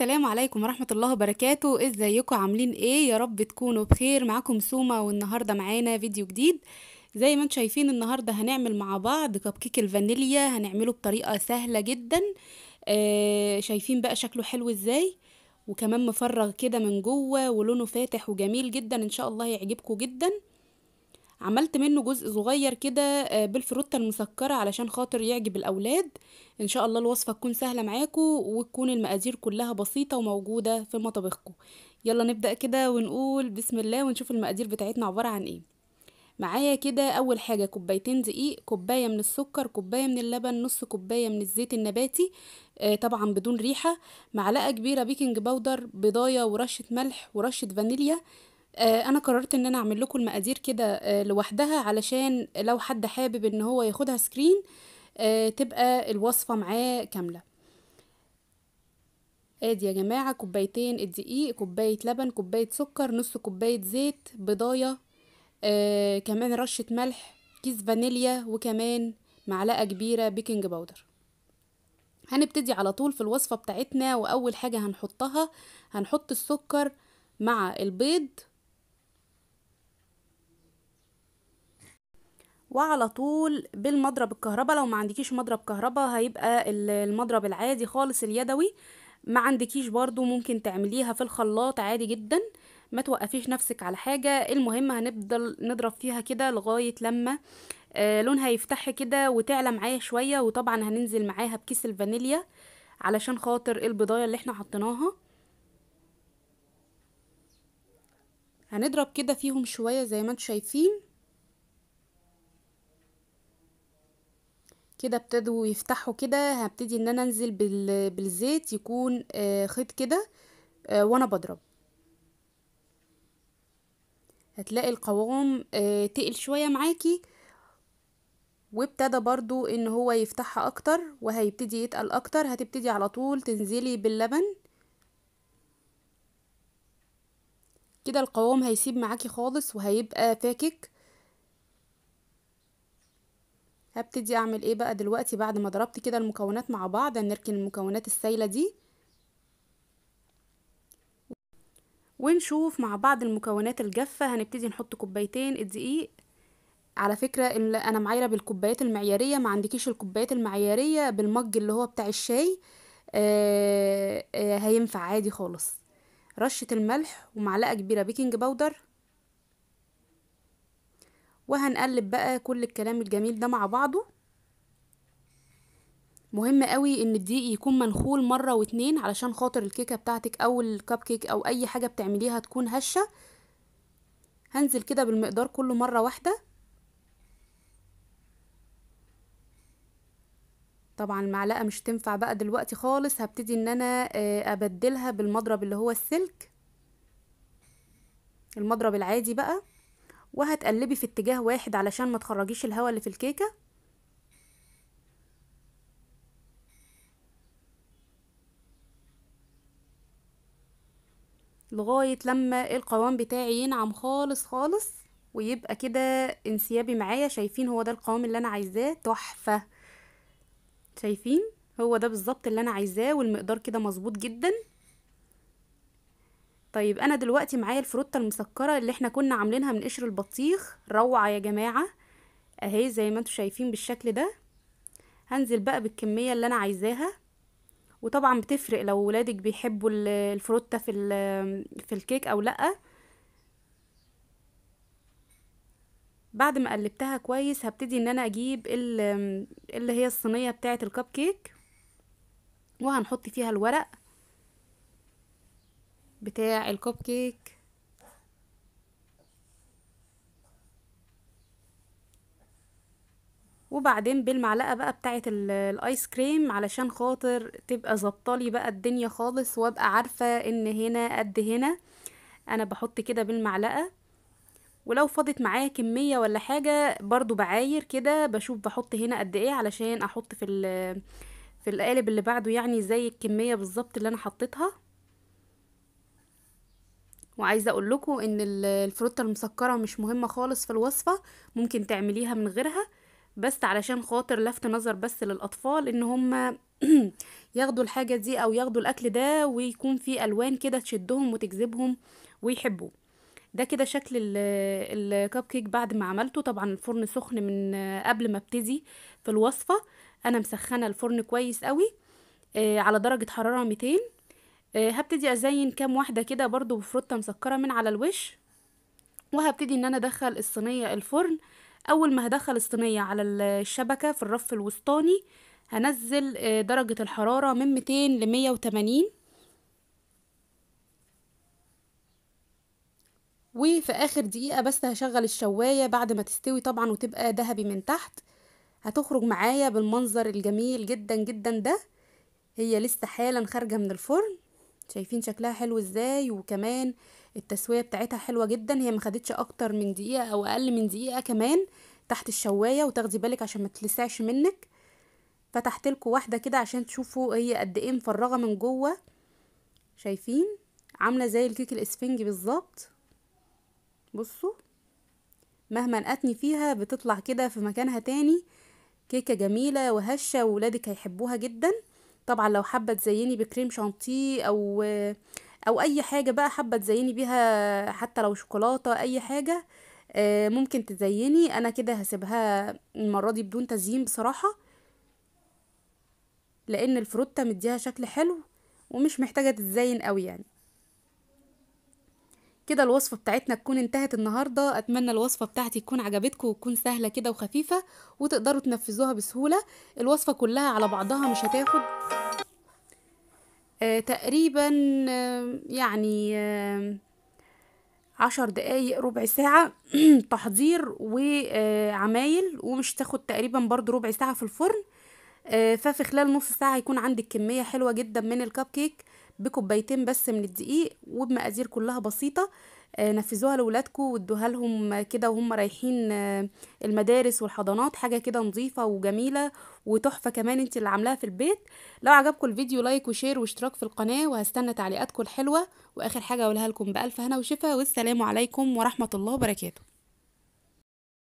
السلام عليكم ورحمة الله وبركاته ازيكم عاملين ايه يا رب تكونوا بخير معاكم سوما والنهاردة معانا فيديو جديد زي ما انتم شايفين النهاردة هنعمل مع بعض كب كيك الفانيليا هنعمله بطريقة سهلة جدا آه شايفين بقى شكله حلو ازاي وكمان مفرغ كده من جوه ولونه فاتح وجميل جدا ان شاء الله يعجبكم جدا عملت منه جزء صغير كده آه، بالفروتة المسكرة علشان خاطر يعجب الأولاد إن شاء الله الوصفة تكون سهلة معاكم وتكون المقادير كلها بسيطة وموجودة في مطبخكم يلا نبدأ كده ونقول بسم الله ونشوف المقادير بتاعتنا عبارة عن ايه معايا كده اول حاجه كوبايتين دقيق كوبايه من السكر كوبايه من اللبن نص كوبايه من الزيت النباتي آه، طبعا بدون ريحه معلقه كبيره بيكنج باودر بضاية ورشه ملح ورشه فانيليا آه، انا قررت ان انا اعمل لكم المقادير كده آه، لوحدها علشان لو حد حابب ان هو ياخدها سكرين آه، تبقى الوصفه معاه كامله ادي يا جماعه كوبايتين الدقيق كوبايه لبن كوبايه سكر نص كوبايه زيت بضايه كمان رشه ملح كيس فانيليا وكمان معلقه كبيره بيكنج باودر هنبتدي على طول في الوصفه بتاعتنا واول حاجه هنحطها هنحط السكر مع البيض وعلى طول بالمضرب الكهرباء لو ما عندكيش مضرب كهرباء هيبقى المضرب العادي خالص اليدوي ما عندكيش برضو ممكن تعمليها في الخلاط عادي جدا ما توقفيش نفسك على حاجة المهم هنفضل نضرب فيها كده لغاية لما آه لونها يفتح كده وتعلى معايا شوية وطبعا هننزل معاها بكيس الفانيليا علشان خاطر البضاية اللي احنا حطيناها هنضرب كده فيهم شوية زي ما انتم شايفين كده ابتدوا يفتحوا كده هبتدي ان انا انزل بالزيت يكون آه، خيط كده آه، وانا بضرب هتلاقي القوام آه، تقل شوية معاكي وابتدى برضو ان هو يفتحها اكتر وهيبتدي يتقل اكتر هتبتدي على طول تنزلي باللبن كده القوام هيسيب معاكي خالص وهيبقى فاكك هبتدي اعمل ايه بقى دلوقتي بعد ما ضربت كده المكونات مع بعض هنركن المكونات السايله دي ونشوف مع بعض المكونات الجافه هنبتدي نحط كوبايتين الدقيق على فكره انا معايره بالكوبايات المعياريه ما عندكيش الكوبايات المعياريه بالمج اللي هو بتاع الشاي آه آه هينفع عادي خالص رشه الملح ومعلقه كبيره بيكنج باودر وهنقلب بقى كل الكلام الجميل ده مع بعضه مهم قوي ان الدقيق يكون منخول مره واتنين علشان خاطر الكيكه بتاعتك او الكب كيك او اي حاجه بتعمليها تكون هشه هنزل كده بالمقدار كله مره واحده طبعا المعلقه مش تنفع بقى دلوقتي خالص هبتدي ان انا آه، ابدلها بالمضرب اللي هو السلك المضرب العادي بقى وهتقلبي في اتجاه واحد علشان ما تخرجيش الهواء اللي في الكيكه لغايه لما القوام بتاعي ينعم خالص خالص ويبقى كده انسيابي معايا شايفين هو ده القوام اللي انا عايزاه تحفه شايفين هو ده بالظبط اللي انا عايزاه والمقدار كده مظبوط جدا طيب انا دلوقتي معايا الفروتة المسكرة اللي احنا كنا عاملينها من قشر البطيخ روعة يا جماعة اهي زي ما انتم شايفين بالشكل ده هنزل بقى بالكمية اللي انا عايزاها وطبعا بتفرق لو ولادك بيحبوا الفروتة في, في الكيك او لأ بعد ما قلبتها كويس هبتدي ان انا اجيب اللي هي الصينية بتاعة الكب كيك وهنحط فيها الورق بتاع الكوب كيك وبعدين بالمعلقه بقى بتاعه الايس كريم علشان خاطر تبقى ظبطالي بقى الدنيا خالص وابقى عارفه ان هنا قد هنا انا بحط كده بالمعلقه ولو فاضت معايا كميه ولا حاجه برضو بعاير كده بشوف بحط هنا قد ايه علشان احط في في القالب اللي بعده يعني زي الكميه بالظبط اللي انا حطيتها وعايزه اقول لكم ان الفروته المسكره مش مهمه خالص في الوصفه ممكن تعمليها من غيرها بس علشان خاطر لفت نظر بس للاطفال ان هم ياخدوا الحاجه دي او ياخدوا الاكل ده ويكون في الوان كده تشدهم وتجذبهم ويحبوه ده كده شكل الكب كيك بعد ما عملته طبعا الفرن سخن من قبل ما ابتدي في الوصفه انا مسخنه الفرن كويس قوي آه، على درجه حراره 200 آه، هبتدي ازين كام واحده كده برضو بفروته مسكره من على الوش وهبتدي ان انا ادخل الصينيه الفرن اول ما هدخل الصينيه على الشبكه في الرف الوسطاني هنزل آه، درجه الحراره من 200 ل 180 وفي اخر دقيقه بس هشغل الشوايه بعد ما تستوي طبعا وتبقى ذهبي من تحت هتخرج معايا بالمنظر الجميل جدا جدا ده هي لسه حالا خارجه من الفرن شايفين شكلها حلو ازاي وكمان التسويه بتاعتها حلوه جدا هي ما خدتش اكتر من دقيقه او اقل من دقيقه كمان تحت الشوايه وتاخدي بالك عشان ما تلسعش منك فتحت لكم واحده كده عشان تشوفوا هي قد ايه مفرغه من جوه شايفين عامله زي الكيك الاسفنجي بالظبط بصوا مهما نقتني فيها بتطلع كده في مكانها تاني كيكه جميله وهشه وولادك هيحبوها جدا طبعا لو حابه تزيني بكريم شانتيه او او اي حاجه بقى حابه تزيني بيها حتى لو شوكولاته اي حاجه آه، ممكن تزيني انا كده هسيبها المره دي بدون تزيين بصراحه لان الفروته مديها شكل حلو ومش محتاجه تتزين قوي يعني كده الوصفه بتاعتنا تكون انتهت النهارده اتمنى الوصفه بتاعتي تكون عجبتكم وتكون سهله كده وخفيفه وتقدروا تنفذوها بسهوله الوصفه كلها على بعضها مش هتاخد آه، تقريبا آه، يعني آه، عشر دقايق ربع ساعة تحضير وعمايل ومش تاخد تقريبا برضو ربع ساعة في الفرن ففي خلال نص ساعة هيكون عندك كمية حلوة جدا من الكب كيك بكوبايتين بس من الدقيق وبمقادير كلها بسيطة آه، نفذوها لاولادكم وادوها لهم كده وهم رايحين آه، المدارس والحضانات حاجه كده نظيفه وجميله وتحفه كمان انت اللي عاملاها في البيت لو عجبكم الفيديو لايك وشير واشتراك في القناه وهستنى تعليقاتكم الحلوه واخر حاجه اقولها لكم بالف هنا وشفا والسلام عليكم ورحمه الله وبركاته